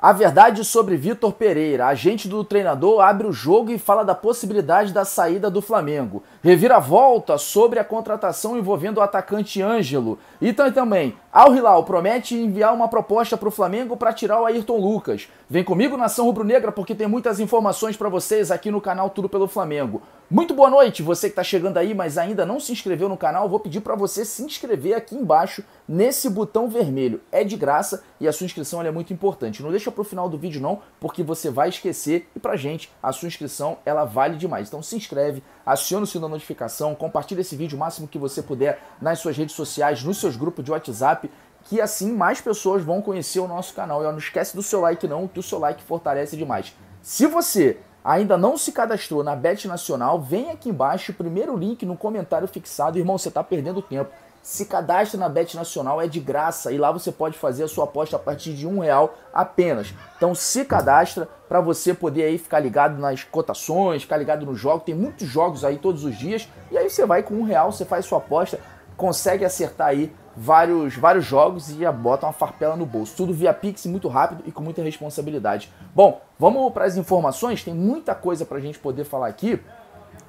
A verdade sobre Vitor Pereira. Agente do treinador abre o jogo e fala da possibilidade da saída do Flamengo. Revira-volta sobre a contratação envolvendo o atacante Ângelo. E também Al Hilal promete enviar uma proposta para o Flamengo para tirar o Ayrton Lucas. Vem comigo, Nação Rubro-Negra, porque tem muitas informações para vocês aqui no canal Tudo pelo Flamengo. Muito boa noite, você que está chegando aí, mas ainda não se inscreveu no canal, vou pedir para você se inscrever aqui embaixo nesse botão vermelho. É de graça e a sua inscrição é muito importante. Não deixa para o final do vídeo não, porque você vai esquecer e para gente a sua inscrição ela vale demais. Então se inscreve, aciona o sino da notificação, compartilha esse vídeo o máximo que você puder nas suas redes sociais, nos seus grupos de WhatsApp que assim mais pessoas vão conhecer o nosso canal. E ó, não esquece do seu like não, que o seu like fortalece demais. Se você ainda não se cadastrou na Bet Nacional, vem aqui embaixo, primeiro link no comentário fixado. Irmão, você está perdendo tempo. Se cadastra na Bet Nacional, é de graça e lá você pode fazer a sua aposta a partir de um real apenas. Então se cadastra para você poder aí ficar ligado nas cotações, ficar ligado no jogo. Tem muitos jogos aí todos os dias e aí você vai com um real, você faz sua aposta, consegue acertar aí vários, vários jogos e já bota uma farpela no bolso. Tudo via Pix, muito rápido e com muita responsabilidade. Bom, vamos para as informações, tem muita coisa para a gente poder falar aqui.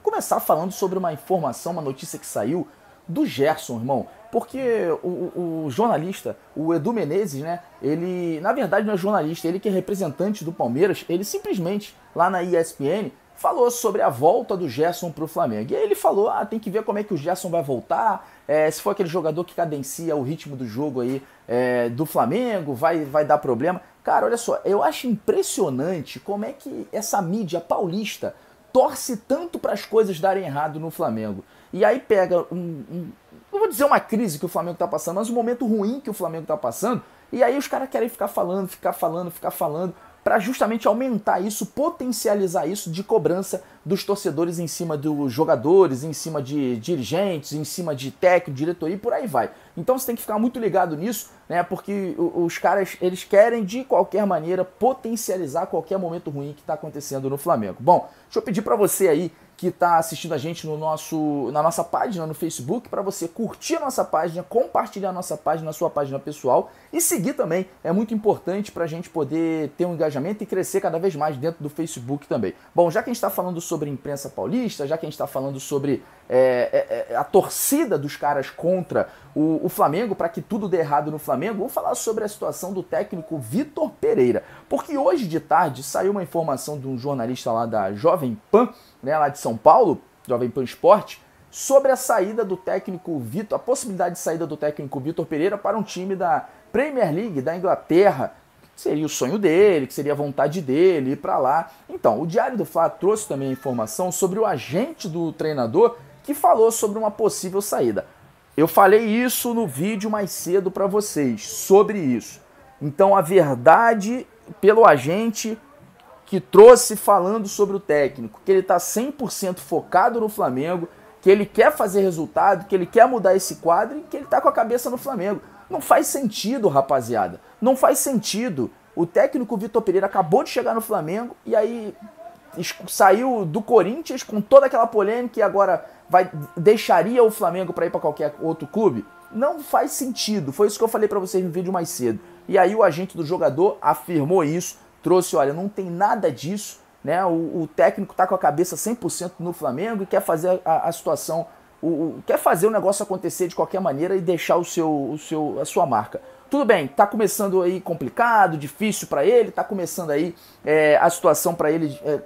começar falando sobre uma informação, uma notícia que saiu do Gerson, irmão. Porque o, o jornalista, o Edu Menezes, né? Ele, na verdade, não é jornalista, ele que é representante do Palmeiras, ele simplesmente, lá na ESPN, falou sobre a volta do Gerson para o Flamengo. E aí ele falou, ah, tem que ver como é que o Gerson vai voltar, é, se for aquele jogador que cadencia o ritmo do jogo aí é, do Flamengo, vai, vai dar problema. Cara, olha só, eu acho impressionante como é que essa mídia paulista torce tanto para as coisas darem errado no Flamengo. E aí pega um, um não vou dizer uma crise que o Flamengo está passando, mas um momento ruim que o Flamengo está passando, e aí os caras querem ficar falando, ficar falando, ficar falando para justamente aumentar isso, potencializar isso de cobrança dos torcedores em cima dos jogadores, em cima de dirigentes, em cima de técnico, diretoria e por aí vai. Então você tem que ficar muito ligado nisso, né? Porque os caras eles querem de qualquer maneira potencializar qualquer momento ruim que está acontecendo no Flamengo. Bom, deixa eu pedir para você aí que está assistindo a gente no nosso, na nossa página no Facebook, para você curtir a nossa página, compartilhar a nossa página, a sua página pessoal e seguir também. É muito importante para a gente poder ter um engajamento e crescer cada vez mais dentro do Facebook também. Bom, já que a gente está falando sobre imprensa paulista, já que a gente está falando sobre é, é, é, a torcida dos caras contra o, o Flamengo, para que tudo dê errado no Flamengo, vou falar sobre a situação do técnico Vitor Pereira. Porque hoje de tarde saiu uma informação de um jornalista lá da Jovem Pan, né, lá de São Paulo, Jovem Pan Esporte, sobre a saída do técnico Vitor, a possibilidade de saída do técnico Vitor Pereira para um time da Premier League da Inglaterra, seria o sonho dele, que seria a vontade dele ir para lá. Então, o Diário do Fla trouxe também a informação sobre o agente do treinador que falou sobre uma possível saída. Eu falei isso no vídeo mais cedo para vocês, sobre isso. Então a verdade pelo agente que trouxe falando sobre o técnico, que ele está 100% focado no Flamengo, que ele quer fazer resultado, que ele quer mudar esse quadro e que ele está com a cabeça no Flamengo. Não faz sentido, rapaziada. Não faz sentido. O técnico Vitor Pereira acabou de chegar no Flamengo e aí saiu do Corinthians com toda aquela polêmica e agora vai deixaria o Flamengo para ir para qualquer outro clube? Não faz sentido. Foi isso que eu falei para vocês no vídeo mais cedo. E aí o agente do jogador afirmou isso, trouxe, olha, não tem nada disso, né? O, o técnico tá com a cabeça 100% no Flamengo e quer fazer a, a situação, o, o, quer fazer o negócio acontecer de qualquer maneira e deixar o seu, o seu, a sua marca tudo bem, tá começando aí complicado, difícil para ele, tá começando aí é, a situação para ele é,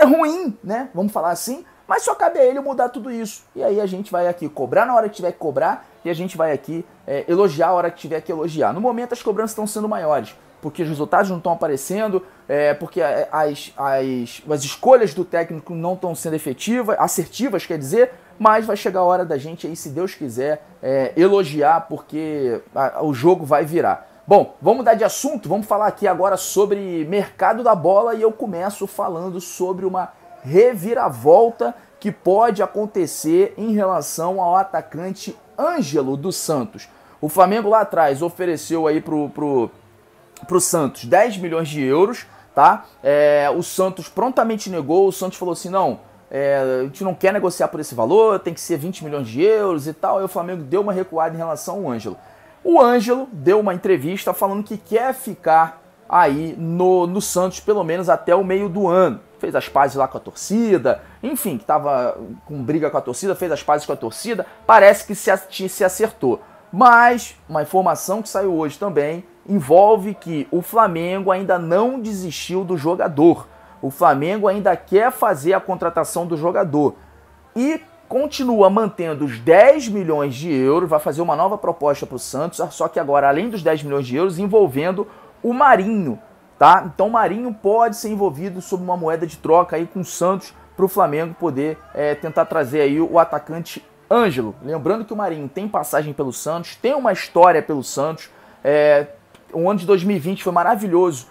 é, ruim, né? Vamos falar assim. Mas só cabe a ele mudar tudo isso. E aí a gente vai aqui cobrar na hora que tiver que cobrar e a gente vai aqui é, elogiar a hora que tiver que elogiar. No momento as cobranças estão sendo maiores, porque os resultados não estão aparecendo, é, porque as, as, as escolhas do técnico não estão sendo efetivas, assertivas, quer dizer, mas vai chegar a hora da gente aí, se Deus quiser, é, elogiar, porque a, a, o jogo vai virar. Bom, vamos mudar de assunto, vamos falar aqui agora sobre mercado da bola e eu começo falando sobre uma reviravolta que pode acontecer em relação ao atacante Ângelo do Santos. O Flamengo lá atrás ofereceu aí pro, pro, pro Santos 10 milhões de euros, tá? É, o Santos prontamente negou, o Santos falou assim, não, é, a gente não quer negociar por esse valor, tem que ser 20 milhões de euros e tal. E o Flamengo deu uma recuada em relação ao Ângelo. O Ângelo deu uma entrevista falando que quer ficar aí no, no Santos, pelo menos até o meio do ano. Fez as pazes lá com a torcida, enfim, que estava com briga com a torcida, fez as pazes com a torcida, parece que se, se acertou. Mas uma informação que saiu hoje também envolve que o Flamengo ainda não desistiu do jogador. O Flamengo ainda quer fazer a contratação do jogador e continua mantendo os 10 milhões de euros, vai fazer uma nova proposta para o Santos, só que agora, além dos 10 milhões de euros, envolvendo o Marinho, tá? Então o Marinho pode ser envolvido sob uma moeda de troca aí com o Santos para o Flamengo poder é, tentar trazer aí o atacante Ângelo. Lembrando que o Marinho tem passagem pelo Santos, tem uma história pelo Santos. É, o ano de 2020 foi maravilhoso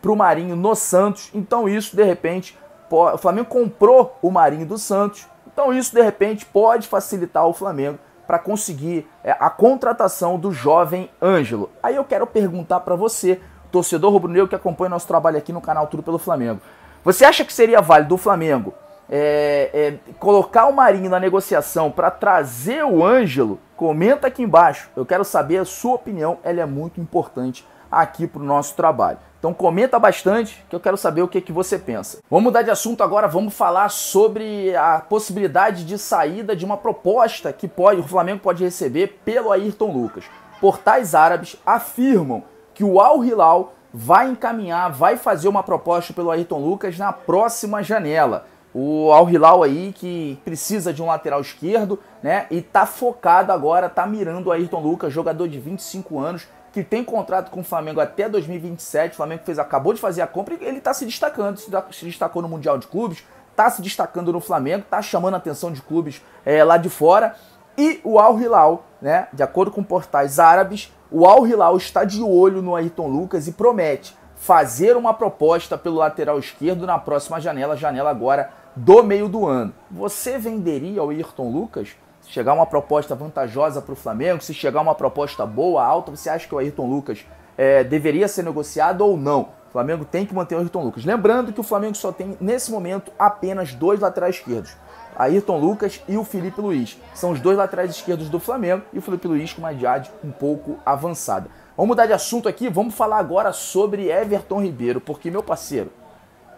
para o Marinho no Santos. Então isso de repente o Flamengo comprou o Marinho do Santos. Então isso de repente pode facilitar o Flamengo para conseguir é, a contratação do jovem Ângelo. Aí eu quero perguntar para você, torcedor rubro-negro que acompanha nosso trabalho aqui no canal Tudo pelo Flamengo. Você acha que seria válido o Flamengo é, é, colocar o Marinho na negociação para trazer o Ângelo? Comenta aqui embaixo. Eu quero saber a sua opinião, ela é muito importante aqui para o nosso trabalho. Então comenta bastante que eu quero saber o que, que você pensa. Vamos mudar de assunto agora, vamos falar sobre a possibilidade de saída de uma proposta que pode, o Flamengo pode receber pelo Ayrton Lucas. Portais árabes afirmam que o Al Hilal vai encaminhar, vai fazer uma proposta pelo Ayrton Lucas na próxima janela. O Al Hilal aí que precisa de um lateral esquerdo, né? E tá focado agora, tá mirando o Ayrton Lucas, jogador de 25 anos, que tem contrato com o Flamengo até 2027. O Flamengo fez, acabou de fazer a compra e ele está se destacando. Se destacou no Mundial de Clubes, está se destacando no Flamengo, está chamando a atenção de clubes é, lá de fora. E o Al Hilal, né, de acordo com portais árabes, o Al Hilal está de olho no Ayrton Lucas e promete fazer uma proposta pelo lateral esquerdo na próxima janela, janela agora do meio do ano. Você venderia o Ayrton Lucas? chegar uma proposta vantajosa para o Flamengo, se chegar uma proposta boa, alta, você acha que o Ayrton Lucas é, deveria ser negociado ou não? O Flamengo tem que manter o Ayrton Lucas. Lembrando que o Flamengo só tem, nesse momento, apenas dois laterais esquerdos. Ayrton Lucas e o Felipe Luiz. São os dois laterais esquerdos do Flamengo e o Felipe Luiz com uma idade um pouco avançada. Vamos mudar de assunto aqui, vamos falar agora sobre Everton Ribeiro, porque, meu parceiro,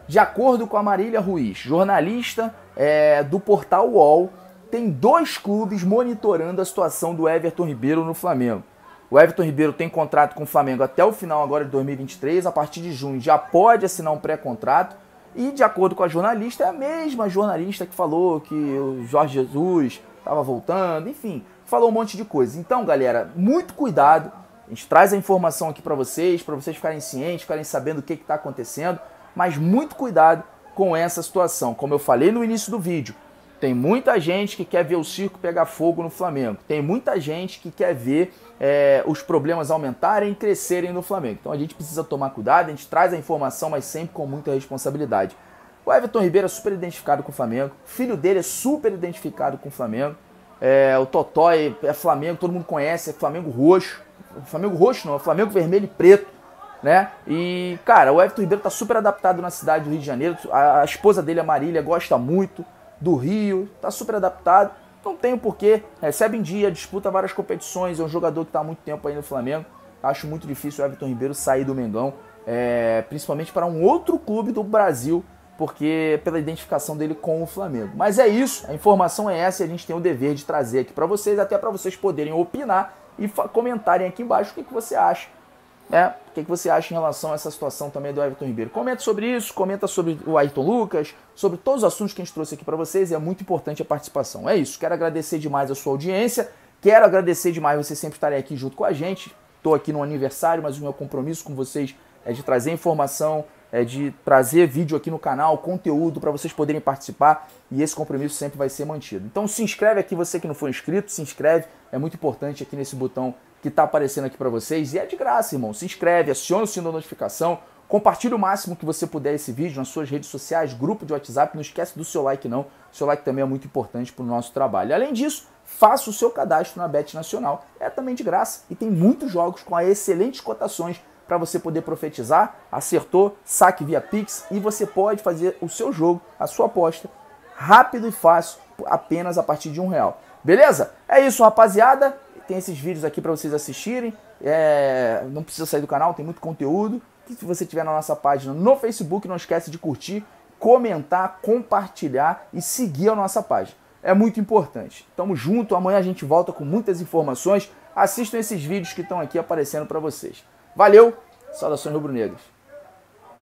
de acordo com a Marília Ruiz, jornalista é, do portal UOL, tem dois clubes monitorando a situação do Everton Ribeiro no Flamengo. O Everton Ribeiro tem contrato com o Flamengo até o final agora de 2023, a partir de junho já pode assinar um pré-contrato. E de acordo com a jornalista, é a mesma jornalista que falou que o Jorge Jesus estava voltando, enfim, falou um monte de coisa. Então, galera, muito cuidado. A gente traz a informação aqui para vocês, para vocês ficarem cientes, ficarem sabendo o que está acontecendo, mas muito cuidado com essa situação. Como eu falei no início do vídeo, tem muita gente que quer ver o circo pegar fogo no Flamengo. Tem muita gente que quer ver é, os problemas aumentarem e crescerem no Flamengo. Então a gente precisa tomar cuidado, a gente traz a informação, mas sempre com muita responsabilidade. O Everton Ribeiro é super identificado com o Flamengo, o filho dele é super identificado com o Flamengo. É, o Totói é, é Flamengo, todo mundo conhece, é Flamengo roxo. Flamengo roxo não, é Flamengo vermelho e preto né? E, cara, o Everton Ribeiro tá super adaptado na cidade do Rio de Janeiro. A, a esposa dele, a Marília, gosta muito do Rio, tá super adaptado, não tem o porquê, recebe em dia, disputa várias competições, é um jogador que está há muito tempo aí no Flamengo. Acho muito difícil o Everton Ribeiro sair do Mengão, é, principalmente para um outro clube do Brasil, porque pela identificação dele com o Flamengo. Mas é isso, a informação é essa e a gente tem o dever de trazer aqui para vocês, até para vocês poderem opinar e comentarem aqui embaixo o que, que você acha né? O que, é que você acha em relação a essa situação também do Everton Ribeiro? Comenta sobre isso, comenta sobre o Ayrton Lucas, sobre todos os assuntos que a gente trouxe aqui para vocês e é muito importante a participação. É isso, quero agradecer demais a sua audiência, quero agradecer demais você sempre estarem aqui junto com a gente. Estou aqui no aniversário, mas o meu compromisso com vocês é de trazer informação, é de trazer vídeo aqui no canal, conteúdo para vocês poderem participar e esse compromisso sempre vai ser mantido. Então se inscreve aqui, você que não for inscrito, se inscreve, é muito importante aqui nesse botão que está aparecendo aqui para vocês. E é de graça, irmão. Se inscreve, aciona o sino da notificação, compartilhe o máximo que você puder esse vídeo nas suas redes sociais, grupo de WhatsApp. Não esquece do seu like, não. O seu like também é muito importante para o nosso trabalho. Além disso, faça o seu cadastro na Bet Nacional. É também de graça e tem muitos jogos com excelentes cotações para você poder profetizar. Acertou, saque via Pix e você pode fazer o seu jogo, a sua aposta, rápido e fácil, apenas a partir de um real. Beleza? É isso, rapaziada tem esses vídeos aqui para vocês assistirem. É, não precisa sair do canal, tem muito conteúdo. E se você tiver na nossa página no Facebook, não esquece de curtir, comentar, compartilhar e seguir a nossa página. É muito importante. Tamo junto, amanhã a gente volta com muitas informações. Assistam esses vídeos que estão aqui aparecendo para vocês. Valeu, saudações rubro-negras.